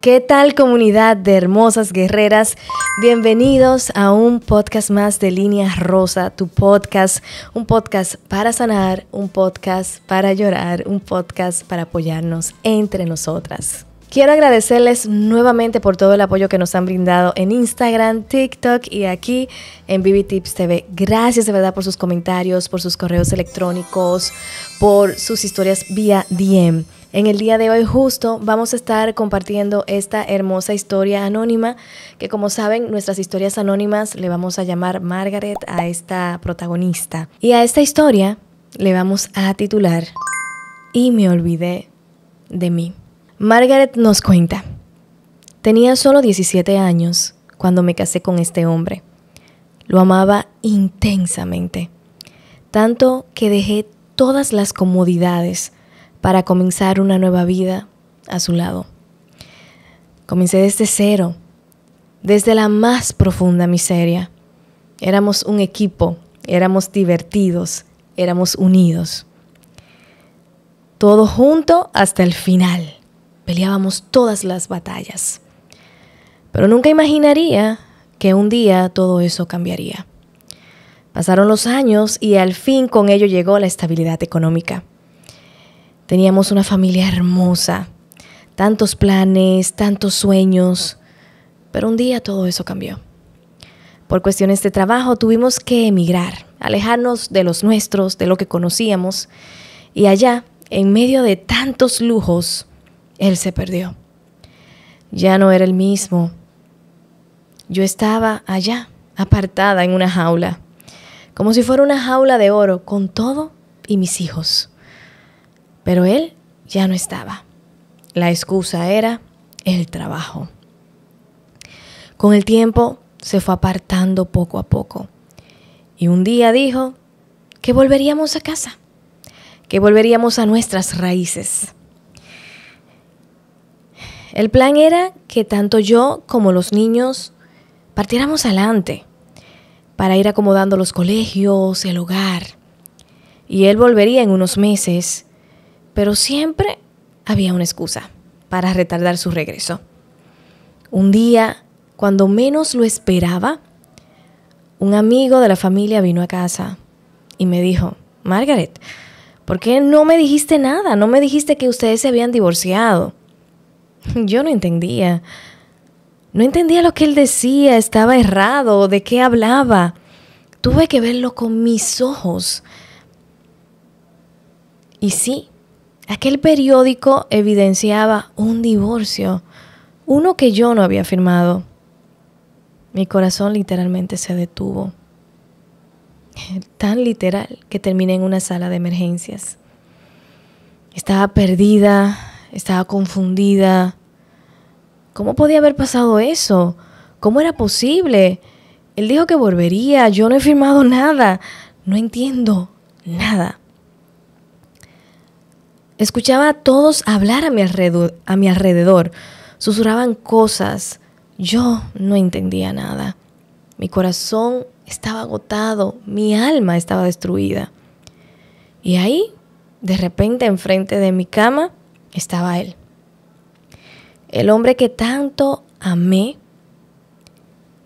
¿Qué tal comunidad de hermosas guerreras? Bienvenidos a un podcast más de Línea Rosa, tu podcast, un podcast para sanar, un podcast para llorar, un podcast para apoyarnos entre nosotras. Quiero agradecerles nuevamente por todo el apoyo que nos han brindado en Instagram, TikTok y aquí en BB Tips TV. Gracias de verdad por sus comentarios, por sus correos electrónicos, por sus historias vía DM. En el día de hoy justo vamos a estar compartiendo esta hermosa historia anónima, que como saben nuestras historias anónimas le vamos a llamar Margaret a esta protagonista. Y a esta historia le vamos a titular Y me olvidé de mí. Margaret nos cuenta, tenía solo 17 años cuando me casé con este hombre. Lo amaba intensamente, tanto que dejé todas las comodidades para comenzar una nueva vida a su lado. Comencé desde cero, desde la más profunda miseria. Éramos un equipo, éramos divertidos, éramos unidos. Todo junto hasta el final. Peleábamos todas las batallas. Pero nunca imaginaría que un día todo eso cambiaría. Pasaron los años y al fin con ello llegó la estabilidad económica. Teníamos una familia hermosa, tantos planes, tantos sueños, pero un día todo eso cambió. Por cuestiones de trabajo tuvimos que emigrar, alejarnos de los nuestros, de lo que conocíamos, y allá, en medio de tantos lujos, él se perdió. Ya no era el mismo. Yo estaba allá, apartada en una jaula, como si fuera una jaula de oro, con todo y mis hijos. Pero él ya no estaba. La excusa era el trabajo. Con el tiempo se fue apartando poco a poco. Y un día dijo que volveríamos a casa, que volveríamos a nuestras raíces. El plan era que tanto yo como los niños partiéramos adelante para ir acomodando los colegios, el hogar. Y él volvería en unos meses pero siempre había una excusa para retardar su regreso. Un día, cuando menos lo esperaba, un amigo de la familia vino a casa y me dijo, Margaret, ¿por qué no me dijiste nada? No me dijiste que ustedes se habían divorciado. Yo no entendía. No entendía lo que él decía, estaba errado, de qué hablaba. Tuve que verlo con mis ojos. Y sí, Aquel periódico evidenciaba un divorcio, uno que yo no había firmado. Mi corazón literalmente se detuvo. Tan literal que terminé en una sala de emergencias. Estaba perdida, estaba confundida. ¿Cómo podía haber pasado eso? ¿Cómo era posible? Él dijo que volvería, yo no he firmado nada, no entiendo nada. Escuchaba a todos hablar a mi, alrededor, a Susurraban cosas. Yo no entendía nada. Mi corazón estaba agotado. Mi alma estaba destruida. Y ahí, de repente, enfrente de mi cama, estaba él. El hombre que tanto amé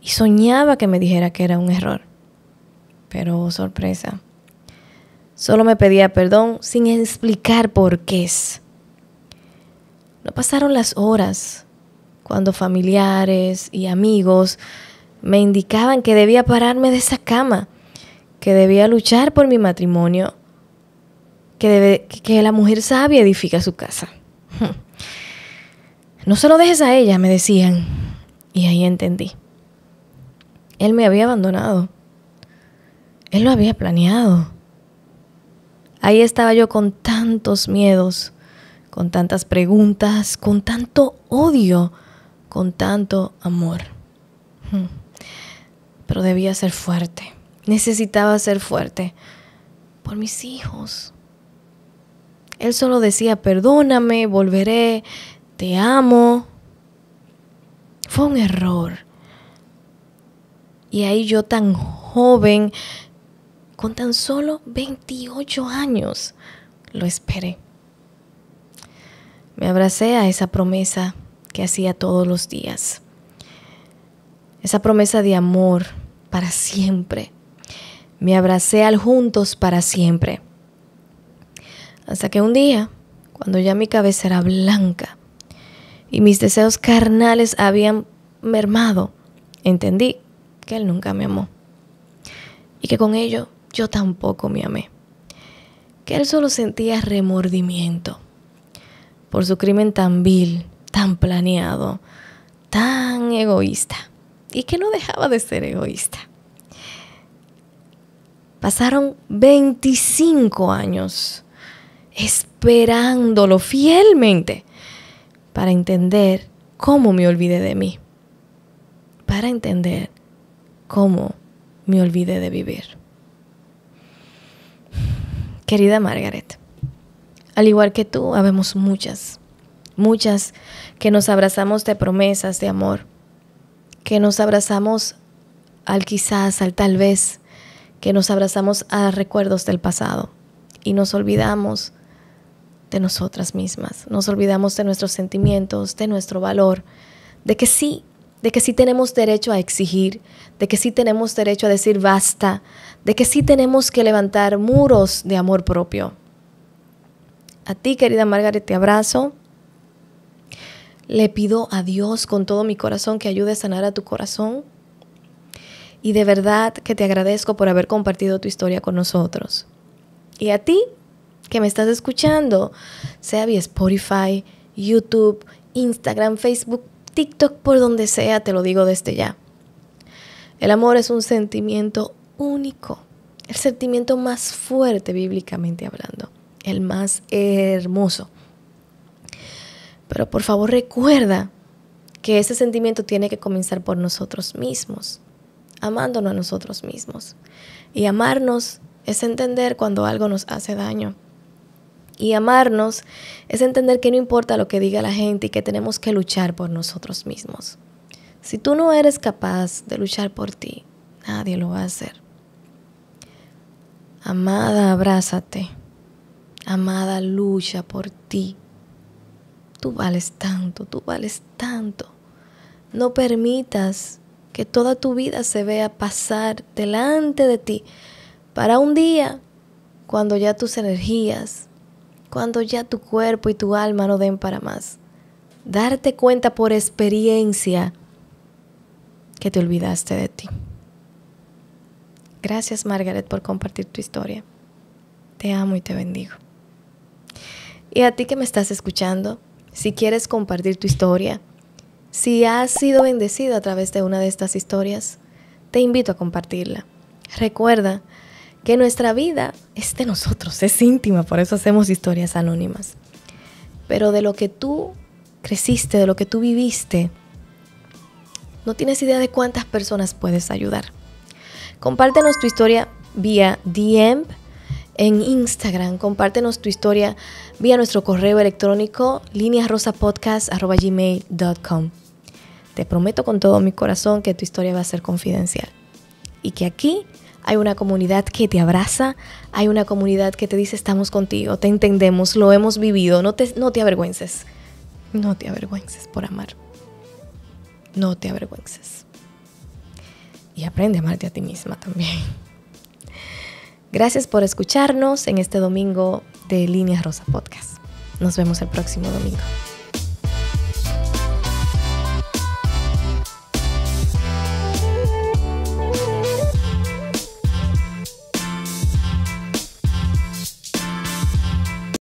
y soñaba que me dijera que era un error. Pero oh, sorpresa, Solo me pedía perdón sin explicar por qué. No pasaron las horas cuando familiares y amigos me indicaban que debía pararme de esa cama, que debía luchar por mi matrimonio, que, que la mujer sabia edifica su casa. No se lo dejes a ella, me decían. Y ahí entendí. Él me había abandonado. Él lo había planeado. Ahí estaba yo con tantos miedos, con tantas preguntas, con tanto odio, con tanto amor. Hmm. Pero debía ser fuerte. Necesitaba ser fuerte por mis hijos. Él solo decía, perdóname, volveré, te amo. Fue un error. Y ahí yo tan joven, con tan solo 28 años lo esperé. Me abracé a esa promesa que hacía todos los días. Esa promesa de amor para siempre. Me abracé al juntos para siempre. Hasta que un día, cuando ya mi cabeza era blanca y mis deseos carnales habían mermado, entendí que él nunca me amó. Y que con ello yo tampoco me amé. Que él solo sentía remordimiento por su crimen tan vil, tan planeado, tan egoísta, y que no dejaba de ser egoísta. Pasaron 25 años esperándolo fielmente para entender cómo me olvidé de mí, para entender cómo me olvidé de vivir. Querida Margaret, al igual que tú, habemos muchas, muchas que nos abrazamos de promesas de amor, que nos abrazamos al quizás, al tal vez, que nos abrazamos a recuerdos del pasado y nos olvidamos de nosotras mismas, nos olvidamos de nuestros sentimientos, de nuestro valor, de que sí, de que sí tenemos derecho a exigir, de que sí tenemos derecho a decir basta, de que sí tenemos que levantar muros de amor propio. A ti, querida Margaret, te abrazo. Le pido a Dios con todo mi corazón que ayude a sanar a tu corazón. Y de verdad que te agradezco por haber compartido tu historia con nosotros. Y a ti, que me estás escuchando, sea vía Spotify, YouTube, Instagram, Facebook, TikTok por donde sea, te lo digo desde ya. El amor es un sentimiento único, el sentimiento más fuerte bíblicamente hablando, el más hermoso. Pero por favor recuerda que ese sentimiento tiene que comenzar por nosotros mismos, amándonos a nosotros mismos. Y amarnos es entender cuando algo nos hace daño y amarnos es entender que no importa lo que diga la gente y que tenemos que luchar por nosotros mismos. Si tú no eres capaz de luchar por ti, nadie lo va a hacer. Amada, abrázate. Amada, lucha por ti. Tú vales tanto, tú vales tanto. No permitas que toda tu vida se vea pasar delante de ti para un día cuando ya tus energías cuando ya tu cuerpo y tu alma no den para más. Darte cuenta por experiencia que te olvidaste de ti. Gracias Margaret por compartir tu historia. Te amo y te bendigo. Y a ti que me estás escuchando, si quieres compartir tu historia, si has sido bendecido a través de una de estas historias, te invito a compartirla. Recuerda que nuestra vida es de nosotros, es íntima, por eso hacemos historias anónimas. Pero de lo que tú creciste, de lo que tú viviste, no tienes idea de cuántas personas puedes ayudar. Compártenos tu historia vía DM en Instagram, compártenos tu historia vía nuestro correo electrónico lineasrosapodcast.gmail.com. Te prometo con todo mi corazón que tu historia va a ser confidencial y que aquí hay una comunidad que te abraza, hay una comunidad que te dice estamos contigo, te entendemos, lo hemos vivido, no te, no te avergüences, no te avergüences por amar, no te avergüences. Y aprende a amarte a ti misma también. Gracias por escucharnos en este domingo de Líneas Rosa Podcast. Nos vemos el próximo domingo.